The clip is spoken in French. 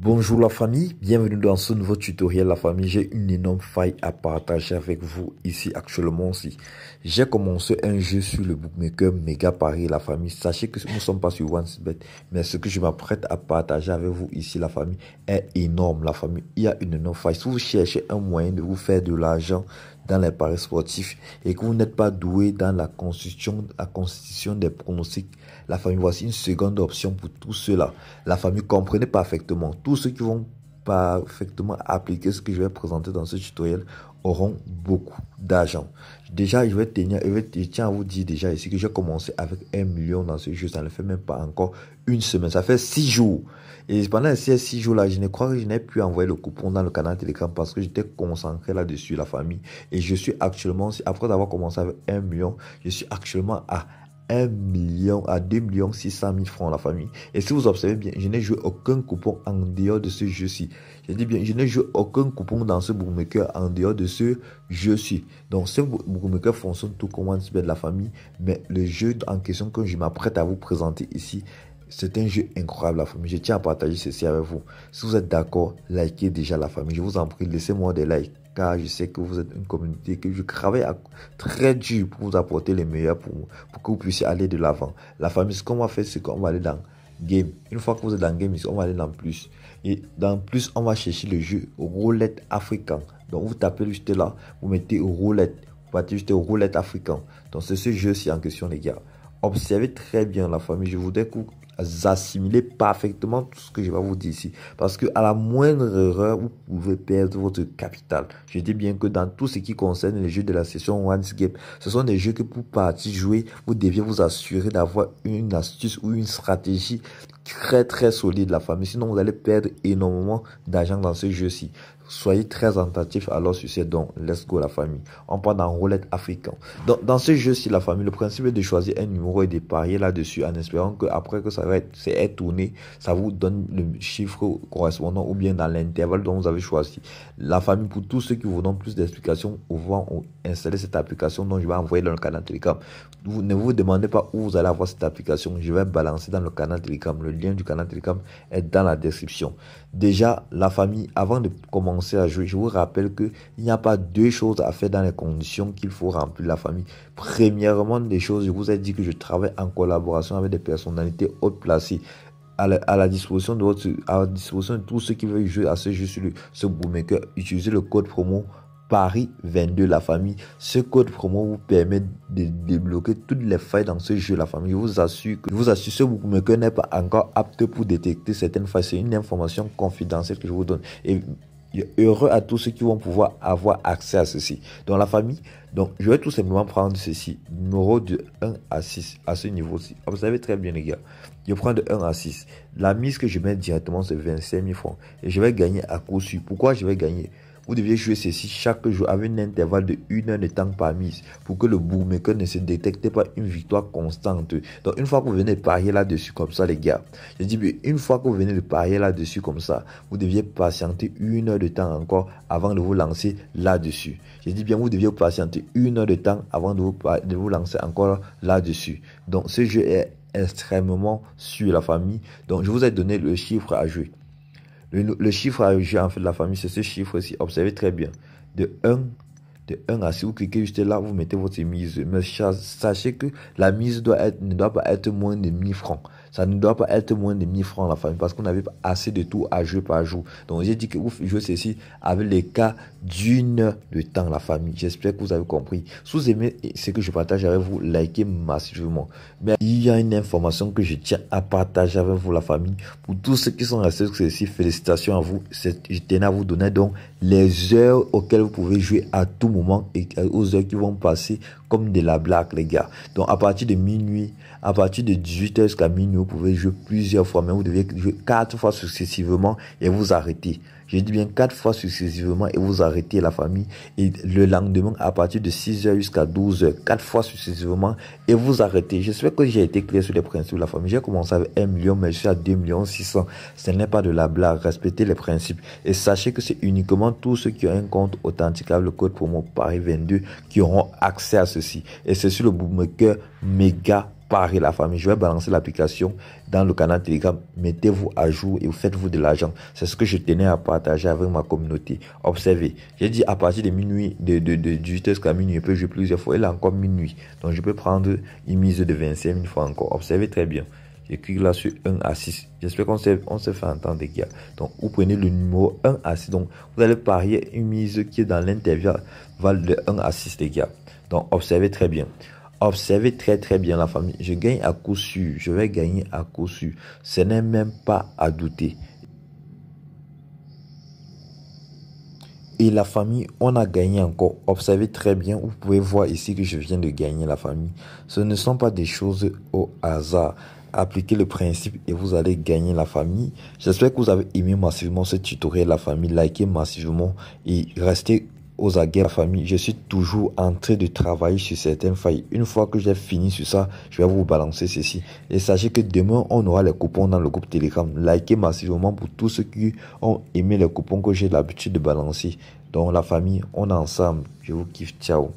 Bonjour la famille, bienvenue dans ce nouveau tutoriel la famille. J'ai une énorme faille à partager avec vous ici actuellement. aussi. j'ai commencé un jeu sur le bookmaker Mega Paris la famille, sachez que nous ne sommes pas sur OneSbet, mais ce que je m'apprête à partager avec vous ici la famille est énorme la famille. Il y a une énorme faille. Si vous cherchez un moyen de vous faire de l'argent dans les paris sportifs et que vous n'êtes pas doué dans la constitution, la constitution des pronostics, la famille, voici une seconde option pour tout cela La famille, comprenait parfaitement. Tous ceux qui vont parfaitement appliquer ce que je vais présenter dans ce tutoriel auront beaucoup d'argent. Déjà, je vais tenir, je, je tiens à vous dire déjà ici que j'ai commencé avec un million dans ce jeu. Ça ne fait même pas encore une semaine. Ça fait six jours. Et pendant ces six jours-là, je ne crois que je n'ai pu envoyer le coupon dans le canal Telegram parce que j'étais concentré là-dessus, la famille. Et je suis actuellement, après avoir commencé avec un million, je suis actuellement à 1 million à 2 millions 600 000 francs la famille. Et si vous observez bien, je n'ai joué aucun coupon en dehors de ce jeu-ci. Je dis bien, je n'ai joué aucun coupon dans ce bookmaker en dehors de ce jeu-ci. Donc ce bookmaker fonctionne tout comme un de la famille, mais le jeu en question que je m'apprête à vous présenter ici c'est un jeu incroyable, la famille. Je tiens à partager ceci avec vous. Si vous êtes d'accord, likez déjà la famille. Je vous en prie, laissez-moi des likes je sais que vous êtes une communauté, que je travaille à, très dur pour vous apporter les meilleurs pour, que vous puissiez aller de l'avant. La famille, ce qu'on va faire, c'est qu'on va aller dans game. Une fois que vous êtes dans game, on va aller dans plus. Et dans plus, on va chercher le jeu roulette africain. Donc vous tapez juste là, vous mettez roulette. Vous partez juste roulette africain. Donc c'est ce jeu-ci en question, les gars. Observez très bien la famille. Je vous découvre assimiler parfaitement tout ce que je vais vous dire ici. Parce que à la moindre erreur, vous pouvez perdre votre capital. Je dis bien que dans tout ce qui concerne les jeux de la session One Game, ce sont des jeux que pour partir jouer, vous deviez vous assurer d'avoir une astuce ou une stratégie très très solide la famille. Sinon, vous allez perdre énormément d'argent dans ce jeu-ci. Soyez très attentif alors sur ces dons. Let's go la famille. On parle dans roulette africain. dans ce jeu-ci, la famille, le principe est de choisir un numéro et de parier là-dessus en espérant que après que ça va être, c'est tourné, ça vous donne le chiffre correspondant ou bien dans l'intervalle dont vous avez choisi. La famille, pour tous ceux qui vous donnent plus d'explications, ou voir installer cette application dont je vais envoyer dans le canal télécom Vous, ne vous demandez pas où vous allez avoir cette application. Je vais balancer dans le canal télécom le lien du canal Telegram est dans la description. Déjà, la famille, avant de commencer à jouer, je vous rappelle qu'il n'y a pas deux choses à faire dans les conditions qu'il faut remplir la famille. Premièrement, des choses, je vous ai dit que je travaille en collaboration avec des personnalités hautes placées à la, disposition de votre, à disposition tous ceux qui veulent jouer à ce jeu sur le, ce bookmaker, utilisez le code promo Paris 22, la famille. Ce code promo vous permet de débloquer toutes les failles dans ce jeu, la famille. Je vous assure que, je vous assure, vous me n'est pas encore apte pour détecter certaines failles. C'est une information confidentielle que je vous donne. Et heureux à tous ceux qui vont pouvoir avoir accès à ceci. Dans la famille, donc je vais tout simplement prendre ceci, numéro de 1 à 6, à ce niveau-ci. Ah, savez très bien les gars, je prends de 1 à 6. La mise que je mets directement c'est 25 000 francs et je vais gagner à coup sûr. Pourquoi je vais gagner vous deviez jouer ceci chaque jour avec un intervalle de une heure de temps par mise pour que le que ne se détecte pas une victoire constante. Donc une fois que vous venez de parier là-dessus comme ça les gars, je dis mais une fois que vous venez de parier là-dessus comme ça, vous deviez patienter une heure de temps encore avant de vous lancer là-dessus. Je dis bien vous deviez patienter une heure de temps avant de vous, de vous lancer encore là-dessus. Donc ce jeu est extrêmement sur la famille. Donc je vous ai donné le chiffre à jouer. Le, chiffre à jouer en fait de la famille, c'est ce chiffre-ci. Observez très bien. De 1 de 1 à si vous cliquez juste là, vous mettez votre mise. Mais sachez que la mise doit être, ne doit pas être moins de 1000 francs. Ça ne doit pas être moins de 1000 francs la famille parce qu'on avait assez de tout à jouer par jour. Donc j'ai dit que vous jouez ceci avec les cas d'une heure de temps la famille. J'espère que vous avez compris. Si vous aimez ce que je partage avec vous, likez massivement. Mais il y a une information que je tiens à partager avec vous la famille. Pour tous ceux qui sont restés ceci, félicitations à vous. Je tenais à vous donner donc les heures auxquelles vous pouvez jouer à tout moment et aux heures qui vont passer comme de la blague, les gars. Donc, à partir de minuit, à partir de 18h jusqu'à minuit, vous pouvez jouer plusieurs fois, mais vous devez jouer quatre fois successivement et vous arrêter. Je dis bien quatre fois successivement et vous arrêtez la famille. Et le lendemain, à partir de 6h jusqu'à 12h, quatre fois successivement et vous arrêtez. J'espère que j'ai été clair sur les principes de la famille. J'ai commencé avec 1 million, mais je suis à 2 millions Ce n'est pas de la blague. Respectez les principes. Et sachez que c'est uniquement tous ceux qui ont un compte authenticable, le code promo Paris 22, qui auront accès à ceci. Et c'est sur le bookmaker méga Parer la famille. Je vais balancer l'application dans le canal Telegram. Mettez-vous à jour et faites-vous de l'argent. C'est ce que je tenais à partager avec ma communauté. Observez. J'ai dit à partir de minuit, de, de, de, de jusqu'à minuit, je peux jouer plusieurs fois. Il là encore minuit. Donc je peux prendre une mise de 25 une fois encore. Observez très bien. j'écris là sur 1 à 6. J'espère qu'on se on se fait entendre, les gars. Donc, vous prenez le numéro 1 à 6. Donc, vous allez parier une mise qui est dans l'intervalle de 1 à 6, les gars. Donc, observez très bien. Observez très très bien la famille. Je gagne à coup sûr. Je vais gagner à coup sûr. Ce n'est même pas à douter. Et la famille, on a gagné encore. Observez très bien. Vous pouvez voir ici que je viens de gagner la famille. Ce ne sont pas des choses au hasard. Appliquez le principe et vous allez gagner la famille. J'espère que vous avez aimé massivement ce tutoriel la famille. Likez massivement et restez aux aguets la famille. Je suis toujours en train de travailler sur certaines failles. Une fois que j'ai fini sur ça, je vais vous balancer ceci. Et sachez que demain, on aura les coupons dans le groupe Telegram. Likez massivement pour tous ceux qui ont aimé les coupons que j'ai l'habitude de balancer. Dans la famille, on est ensemble. Je vous kiffe. Ciao.